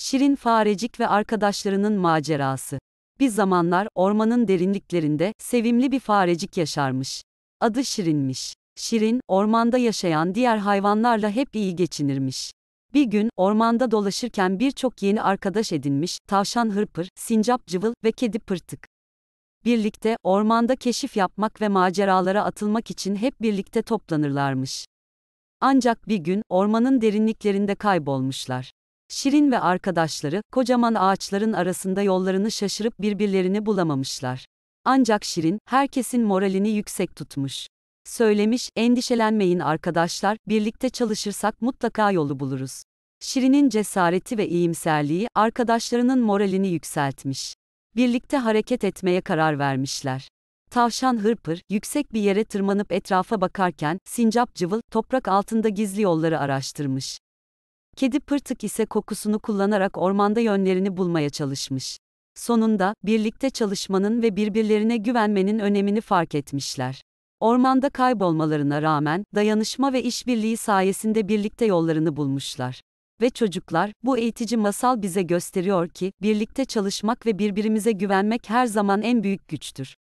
Şirin Farecik ve arkadaşlarının macerası. Bir zamanlar ormanın derinliklerinde sevimli bir farecik yaşarmış. Adı Şirinmiş. Şirin, ormanda yaşayan diğer hayvanlarla hep iyi geçinirmiş. Bir gün, ormanda dolaşırken birçok yeni arkadaş edinmiş, tavşan hırpır, sincap cıvıl ve kedi pırtık. Birlikte, ormanda keşif yapmak ve maceralara atılmak için hep birlikte toplanırlarmış. Ancak bir gün, ormanın derinliklerinde kaybolmuşlar. Şirin ve arkadaşları, kocaman ağaçların arasında yollarını şaşırıp birbirlerini bulamamışlar. Ancak Şirin, herkesin moralini yüksek tutmuş. Söylemiş, endişelenmeyin arkadaşlar, birlikte çalışırsak mutlaka yolu buluruz. Şirin'in cesareti ve iyimserliği, arkadaşlarının moralini yükseltmiş. Birlikte hareket etmeye karar vermişler. Tavşan hırpır, yüksek bir yere tırmanıp etrafa bakarken, sincap cıvıl, toprak altında gizli yolları araştırmış. Kedi pırtık ise kokusunu kullanarak ormanda yönlerini bulmaya çalışmış. Sonunda, birlikte çalışmanın ve birbirlerine güvenmenin önemini fark etmişler. Ormanda kaybolmalarına rağmen, dayanışma ve işbirliği sayesinde birlikte yollarını bulmuşlar. Ve çocuklar, bu eğitici masal bize gösteriyor ki, birlikte çalışmak ve birbirimize güvenmek her zaman en büyük güçtür.